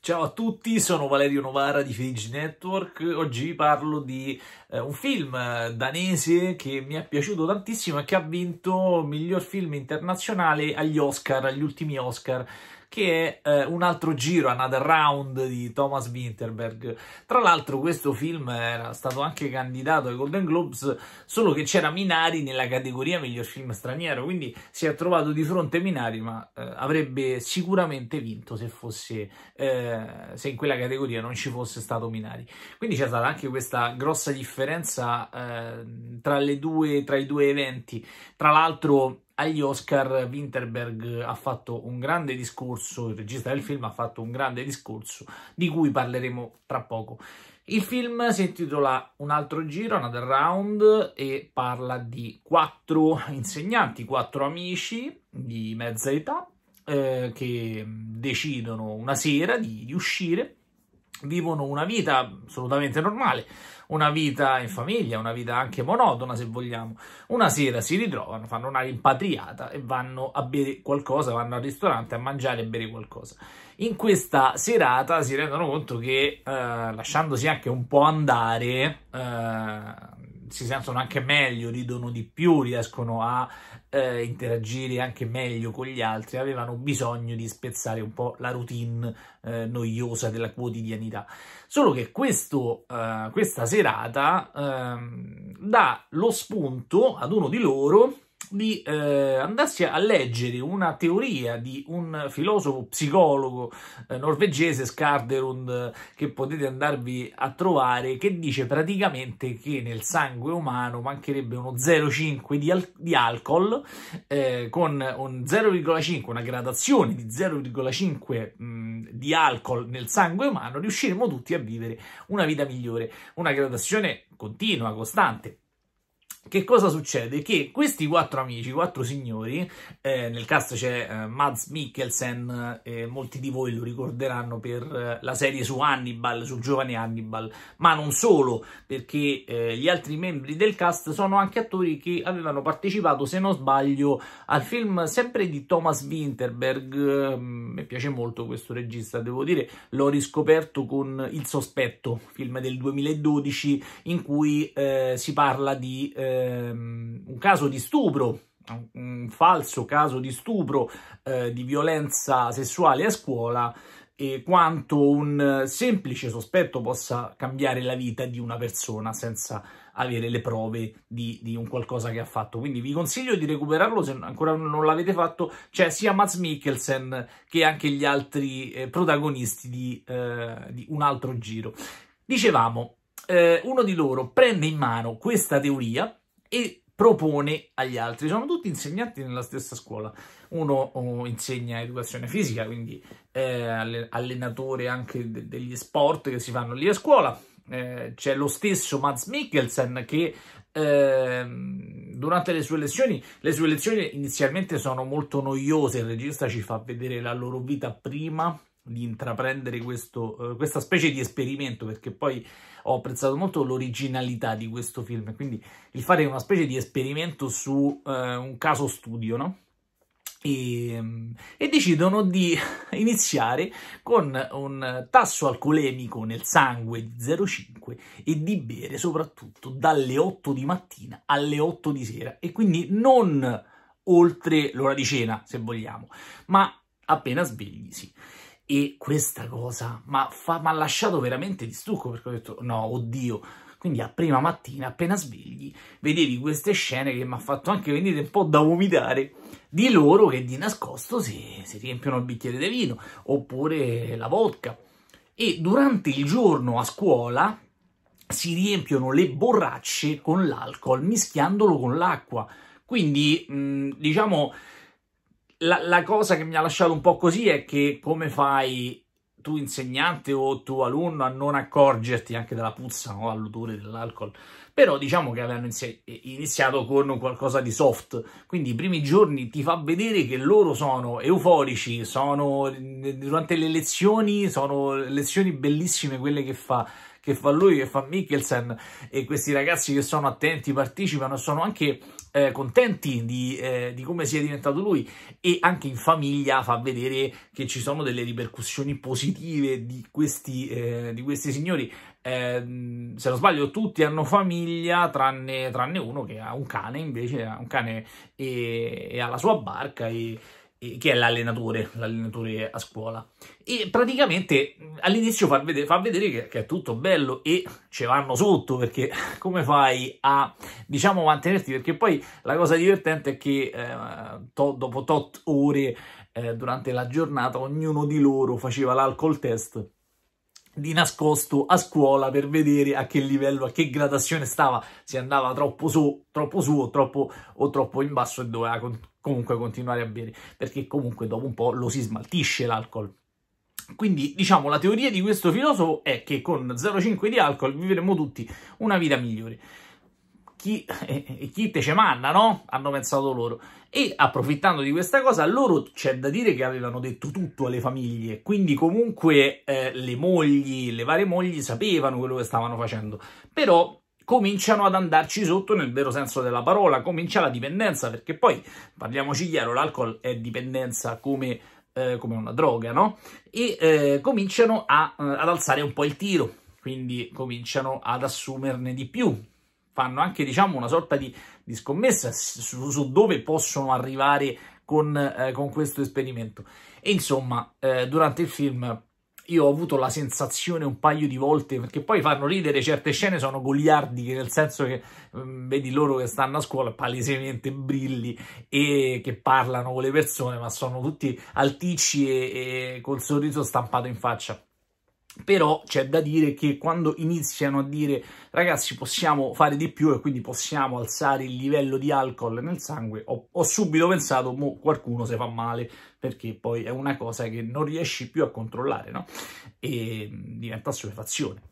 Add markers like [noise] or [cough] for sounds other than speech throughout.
Ciao a tutti, sono Valerio Novara di Fage Network. Oggi parlo di eh, un film eh, danese che mi è piaciuto tantissimo e che ha vinto miglior film internazionale agli Oscar, agli ultimi Oscar che è eh, un altro giro, another round di Thomas Winterberg. Tra l'altro questo film era stato anche candidato ai Golden Globes, solo che c'era Minari nella categoria miglior film straniero, quindi si è trovato di fronte Minari, ma eh, avrebbe sicuramente vinto se fosse eh, se in quella categoria non ci fosse stato Minari. Quindi c'è stata anche questa grossa differenza eh, tra, due, tra i due eventi. Tra l'altro agli Oscar Winterberg ha fatto un grande discorso, il regista del film ha fatto un grande discorso di cui parleremo tra poco. Il film si intitola Un altro giro, Another Round, e parla di quattro insegnanti, quattro amici di mezza età eh, che decidono una sera di, di uscire vivono una vita assolutamente normale, una vita in famiglia, una vita anche monotona se vogliamo. Una sera si ritrovano, fanno una rimpatriata e vanno a bere qualcosa, vanno al ristorante a mangiare e bere qualcosa. In questa serata si rendono conto che eh, lasciandosi anche un po' andare eh, si sentono anche meglio, ridono di più, riescono a eh, interagire anche meglio con gli altri, avevano bisogno di spezzare un po' la routine eh, noiosa della quotidianità. Solo che questo, eh, questa serata ehm, dà lo spunto ad uno di loro di eh, andarsi a leggere una teoria di un filosofo psicologo eh, norvegese, Skarderund, che potete andarvi a trovare, che dice praticamente che nel sangue umano mancherebbe uno 0,5 di, al di, alcol, eh, con un 0,5, una gradazione di 0,5 di alcol nel sangue umano, riusciremo tutti a vivere una vita migliore, una gradazione continua, costante, che cosa succede? Che questi quattro amici, quattro signori, eh, nel cast c'è eh, Mads Mikkelsen, eh, molti di voi lo ricorderanno per eh, la serie su Hannibal, sul giovane Hannibal, ma non solo, perché eh, gli altri membri del cast sono anche attori che avevano partecipato, se non sbaglio, al film sempre di Thomas Winterberg, mm, mi piace molto questo regista, devo dire, l'ho riscoperto con Il Sospetto, film del 2012, in cui eh, si parla di ehm, un caso di stupro, un falso caso di stupro, eh, di violenza sessuale a scuola, e quanto un semplice sospetto possa cambiare la vita di una persona senza avere le prove di, di un qualcosa che ha fatto. Quindi vi consiglio di recuperarlo se ancora non l'avete fatto. C'è cioè sia Mats Mikkelsen che anche gli altri eh, protagonisti di, eh, di, un altro giro. Dicevamo, eh, uno di loro prende in mano questa teoria e propone agli altri. Sono tutti insegnanti nella stessa scuola. Uno oh, insegna educazione fisica, quindi eh, allenatore anche de degli sport che si fanno lì a scuola. Eh, c'è lo stesso Mads Mikkelsen che ehm, durante le sue lezioni, le sue lezioni inizialmente sono molto noiose, il regista ci fa vedere la loro vita prima di intraprendere questo, uh, questa specie di esperimento, perché poi ho apprezzato molto l'originalità di questo film, quindi il fare una specie di esperimento su uh, un caso studio, no? E, ehm, e, decidono di [laughs] iniziare con un tasso alcolemico nel sangue di 0,5 e di bere soprattutto dalle 8 di mattina alle 8 di sera e quindi non oltre l'ora di cena se vogliamo, ma appena svegli sì. E questa cosa mi ha lasciato veramente di stucco perché ho detto no, oddio. Quindi a prima mattina, appena svegli, vedevi queste scene che mi ha fatto anche venire un po' da vomitare di loro che di nascosto si, si riempiono il bicchiere di vino oppure la vodka. E durante il giorno a scuola si riempiono le borracce con l'alcol mischiandolo con l'acqua. Quindi, mh, diciamo, la, la cosa che mi ha lasciato un po' così è che come fai tu insegnante o tu alunno a non accorgerti anche della puzza o no? all'odore dell'alcol. Però diciamo che avevano iniziato con qualcosa di soft, quindi i primi giorni ti fa vedere che loro sono euforici, sono durante le lezioni, sono lezioni bellissime quelle che fa che fa lui, che fa Mikkelsen e questi ragazzi che sono attenti, partecipano e sono anche eh, contenti di, eh, di, come sia diventato lui e anche in famiglia fa vedere che ci sono delle ripercussioni positive di questi, eh, di questi signori. Ehm, se non sbaglio tutti hanno famiglia tranne, tranne, uno che ha un cane invece, ha un cane e, e ha la sua barca e, che è l'allenatore, l'allenatore a scuola. E praticamente mm, all'inizio fa vedere, fa vedere che, che, è tutto bello e ci vanno sotto perché [laughs] come fai a, diciamo, mantenerti? Perché poi la cosa divertente è che eh, to, dopo tot ore eh, durante la giornata ognuno di loro faceva l'alcol test di nascosto a scuola per vedere a che livello, a che gradazione stava, se andava troppo su, troppo su o troppo, o troppo in basso e doveva comunque continuare a bere, perché comunque dopo un po' lo si smaltisce l'alcol. Quindi, diciamo, la teoria di questo filosofo è che con 0,5 di alcol vivremo tutti una vita migliore. Chi, [laughs] eh, eh, chi te ce manna, no? Hanno pensato loro. E approfittando di questa cosa, loro c'è da dire che avevano detto tutto alle famiglie, quindi comunque eh, le mogli, le varie mogli sapevano quello che stavano facendo. Però cominciano ad andarci sotto nel vero senso della parola, comincia la dipendenza, perché poi, parliamoci chiaro, l'alcol è dipendenza come, eh, come una droga, no? E eh, cominciano a, eh, ad alzare un po' il tiro, quindi cominciano ad assumerne di più, fanno anche, diciamo, una sorta di, di scommessa su, su, dove possono arrivare con, eh, con questo esperimento. E insomma, eh, durante il film io ho avuto la sensazione un paio di volte, perché poi fanno ridere certe scene, sono goliardiche, nel senso che mm, vedi loro che stanno a scuola, palesemente brilli, e che parlano con le persone, ma sono tutti alticci e, e col sorriso stampato in faccia però c'è da dire che quando iniziano a dire ragazzi possiamo fare di più e quindi possiamo alzare il livello di alcol nel sangue ho, ho subito pensato mo qualcuno si fa male perché poi è una cosa che non riesci più a controllare no? e mm, diventa assuefazione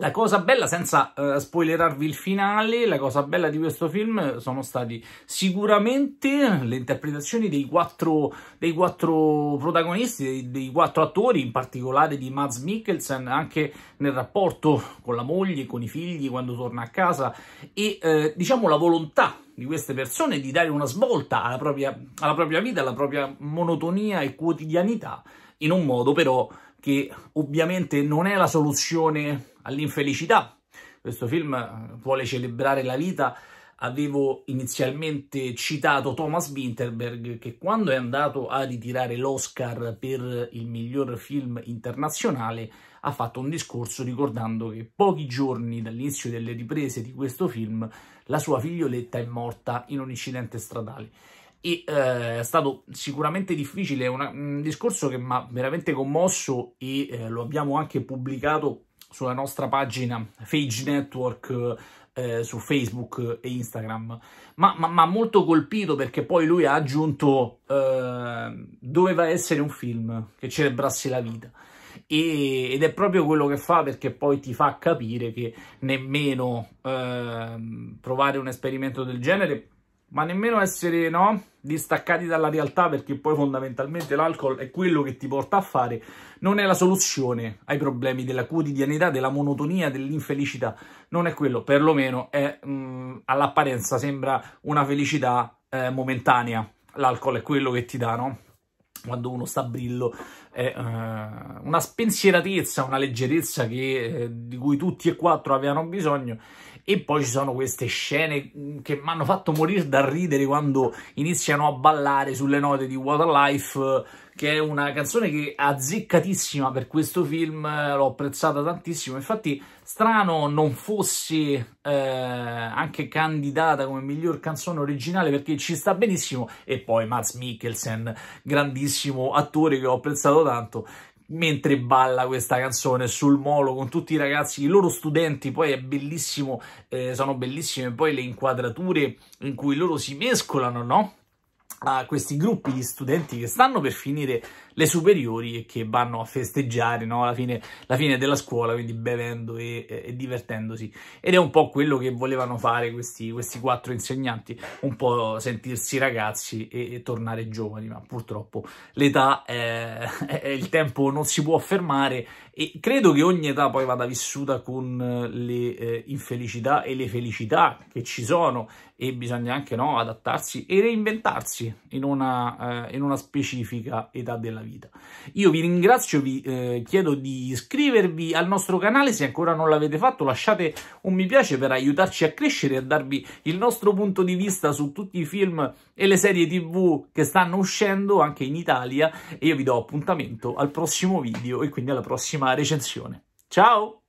la cosa bella, senza uh, spoilerarvi il finale, la cosa bella di questo film sono stati sicuramente le interpretazioni dei quattro, dei quattro protagonisti, dei, dei, quattro attori, in particolare di Mads Mikkelsen, anche nel rapporto con la moglie, con i figli, quando torna a casa, e uh, diciamo la volontà di queste persone di dare una svolta alla propria, alla propria vita, alla propria monotonia e quotidianità, in un modo però che ovviamente non è la soluzione all'infelicità. Questo film vuole celebrare la vita. Avevo inizialmente citato Thomas Winterberg che quando è andato a ritirare l'Oscar per il miglior film internazionale ha fatto un discorso ricordando che pochi giorni dall'inizio delle riprese di questo film la sua figlioletta è morta in un incidente stradale e eh, è stato sicuramente difficile, è un discorso che mi ha veramente commosso e eh, lo abbiamo anche pubblicato sulla nostra pagina Fage Network eh, su Facebook e Instagram, ma mi ha molto colpito perché poi lui ha aggiunto eh, doveva essere un film che celebrasse la vita e, ed è proprio quello che fa perché poi ti fa capire che nemmeno provare ehm, un esperimento del genere ma nemmeno essere no, distaccati dalla realtà perché poi fondamentalmente l'alcol è quello che ti porta a fare, non è la soluzione ai problemi della quotidianità, della monotonia, dell'infelicità, non è quello, perlomeno è, mm, all'apparenza sembra una felicità eh, momentanea, l'alcol è quello che ti dà, no? quando uno sta a brillo, è uh, una spensieratezza, una leggerezza che, eh, di cui tutti e quattro avevano bisogno e poi ci sono queste scene mm, che mi hanno fatto morire dal ridere quando iniziano a ballare sulle note di Waterlife, che è una canzone che è azzeccatissima per questo film, eh, l'ho apprezzata tantissimo. Infatti, strano non fossi eh, anche candidata come miglior canzone originale perché ci sta benissimo. E poi Mads Mikkelsen, grandissimo attore che ho apprezzato tanto, mentre balla questa canzone sul molo con tutti i ragazzi, i loro studenti, poi è bellissimo, eh, sono bellissime poi le inquadrature in cui loro si mescolano, no? a questi gruppi di studenti che stanno per finire le superiori e che vanno a festeggiare no? la, fine, la, fine, della scuola, quindi bevendo e, e, divertendosi. Ed è un po' quello che volevano fare questi, questi quattro insegnanti, un po' sentirsi ragazzi e, e tornare giovani, ma purtroppo l'età, è, eh, è, [laughs] il tempo non si può fermare e credo che ogni età poi vada vissuta con le eh, infelicità e le felicità che ci sono e bisogna anche no, adattarsi e reinventarsi in una, eh, in una, specifica età della vita. Io vi ringrazio, vi eh, chiedo di iscrivervi al nostro canale se ancora non l'avete fatto, lasciate un mi piace per aiutarci a crescere e a darvi il nostro punto di vista su tutti i film e le serie tv che stanno uscendo anche in Italia e io vi do appuntamento al prossimo video e quindi alla prossima recensione. Ciao!